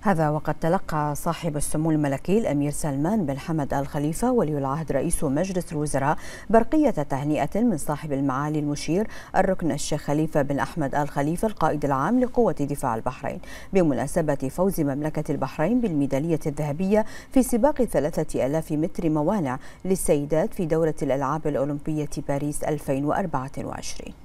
هذا وقد تلقى صاحب السمو الملكي الأمير سلمان بن حمد آل خليفة ولي العهد رئيس مجلس الوزراء برقية تهنئة من صاحب المعالي المشير الركن الشيخ خليفة بن أحمد آل خليفة القائد العام لقوة دفاع البحرين بمناسبة فوز مملكة البحرين بالميدالية الذهبية في سباق 3000 متر موانع للسيدات في دورة الألعاب الأولمبية باريس 2024